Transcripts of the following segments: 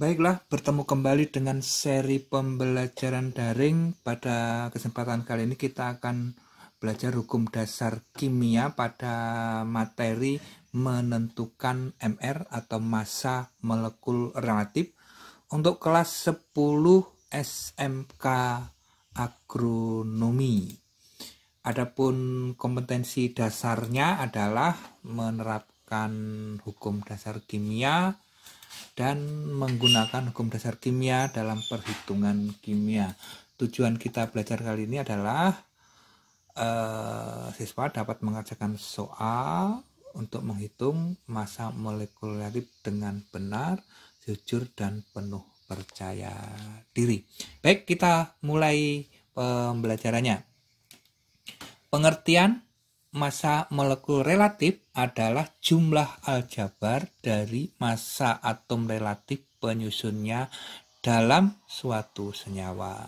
Baiklah, bertemu kembali dengan seri pembelajaran daring. Pada kesempatan kali ini kita akan belajar hukum dasar kimia pada materi menentukan MR atau massa molekul relatif untuk kelas 10 SMK agronomi. Adapun kompetensi dasarnya adalah menerapkan hukum dasar kimia, dan menggunakan hukum dasar kimia dalam perhitungan kimia. Tujuan kita belajar kali ini adalah eh, siswa dapat mengerjakan soal untuk menghitung massa molekuler dengan benar, jujur dan penuh percaya diri. Baik, kita mulai eh, pembelajarannya. Pengertian masa molekul relatif adalah jumlah aljabar dari massa atom relatif penyusunnya dalam suatu senyawa.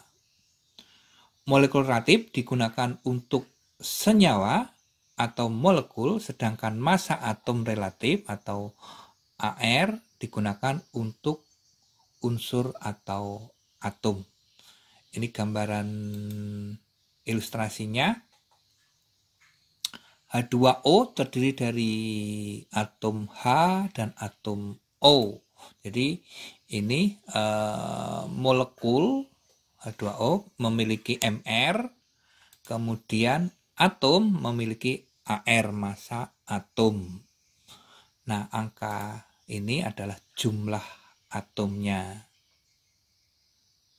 Molekul relatif digunakan untuk senyawa atau molekul, sedangkan massa atom relatif atau AR digunakan untuk unsur atau atom. Ini gambaran ilustrasinya H2O terdiri dari atom H dan atom O. Jadi ini uh, molekul H2O memiliki MR, kemudian atom memiliki AR masa atom. Nah, angka ini adalah jumlah atomnya.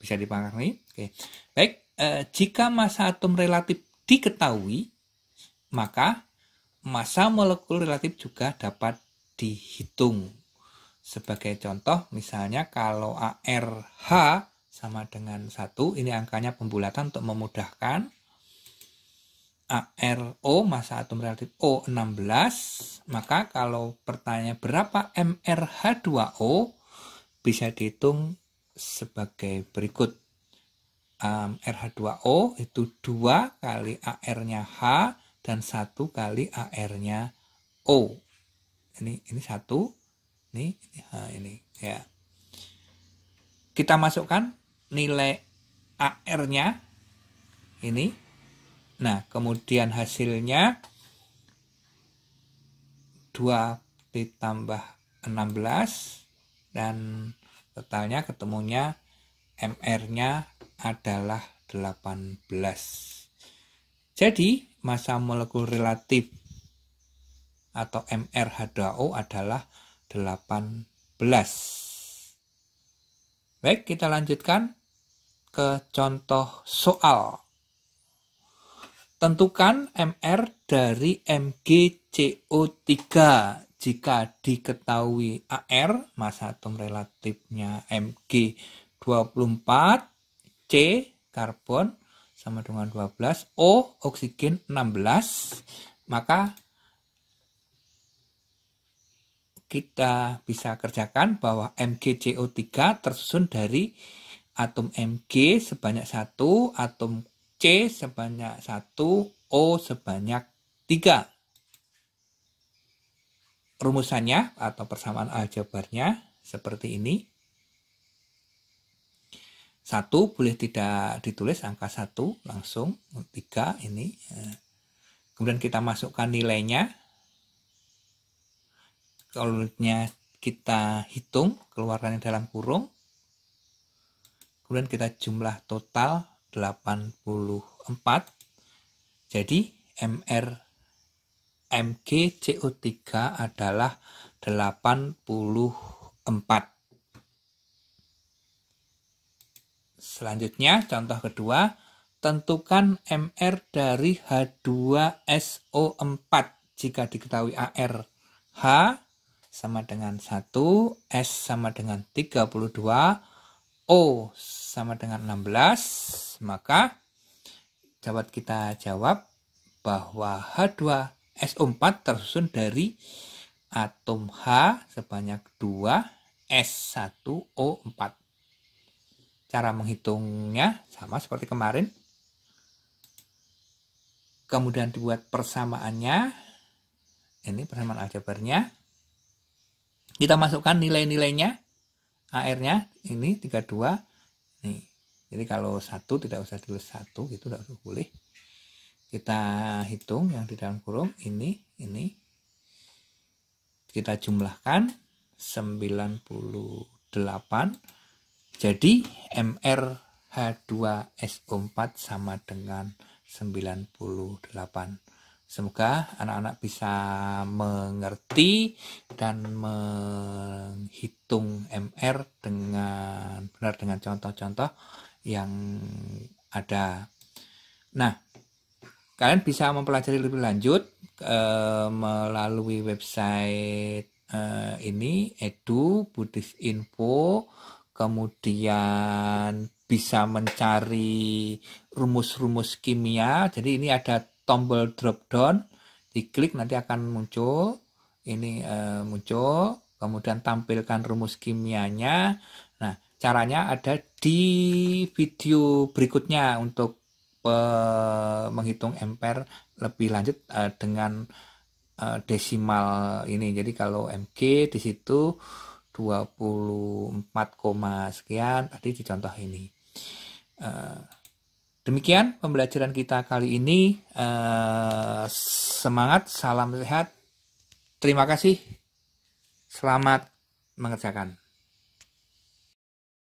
Bisa dipahami? Oke. Baik, uh, jika massa atom relatif diketahui, maka massa molekul relatif juga dapat dihitung. Sebagai contoh, misalnya kalau ARH sama dengan 1, ini angkanya pembulatan untuk memudahkan. ARO, masa atom relatif O 16, maka kalau pertanyaan berapa MRH2O, bisa dihitung sebagai berikut. Um, RH2O itu 2 kali AR-nya H dan satu kali AR-nya O. Ini ini satu, ini ini, eh, ini ya. Kita masukkan nilai AR-nya ini. Nah, kemudian hasilnya 2 ditambah 16 dan totalnya ketemunya MR-nya adalah 18. Jadi, massa molekul relatif atau MRH2O adalah 18. Baik, kita lanjutkan ke contoh soal. Tentukan MR dari MgCO3 jika diketahui AR, massa atom relatifnya Mg24, C karbon, sama dengan 12 O oksigen 16 maka kita bisa kerjakan bahwa MgCO3 tersusun dari atom Mg sebanyak 1, atom C sebanyak 1, O sebanyak 3. Rumusannya atau persamaan aljabarnya seperti ini satu boleh tidak ditulis angka satu langsung tiga ini eh, kemudian kita masukkan nilainya kolomnya kita hitung keluarannya dalam kurung kemudian kita jumlah total 84 jadi MR co 3 adalah 84 Selanjutnya, contoh kedua, tentukan MR dari H2SO4 jika diketahui AR. H sama dengan 1, S sama dengan 32, O sama dengan 16, maka dapat kita jawab bahwa H2SO4 tersusun dari atom H sebanyak 2, S1, O4. Cara menghitungnya sama seperti kemarin. Kemudian dibuat persamaannya. Ini persamaan aljabarnya. Kita masukkan nilai-nilainya. AR-nya ini 32. Nih. Jadi kalau satu tidak usah tulis satu gitu tidak usah boleh. Kita hitung yang di dalam kurung ini ini kita jumlahkan 98 jadi MRH2SO4 sama dengan 98. Semoga anak-anak bisa mengerti dan menghitung MR dengan benar dengan contoh-contoh yang ada. Nah, kalian bisa mempelajari lebih lanjut e, melalui website e, ini edu buddhisinfo kemudian bisa mencari rumus-rumus kimia. Jadi ini ada tombol drop down, diklik nanti akan muncul. Ini e, muncul, kemudian tampilkan rumus kimianya. Nah, caranya ada di video berikutnya untuk e, menghitung ampere lebih lanjut e, dengan e, desimal ini. Jadi kalau MG di situ 24, sekian tadi di contoh ini. Eh, demikian pembelajaran kita kali ini. Eh, semangat, salam sehat. Terima kasih. Selamat mengerjakan.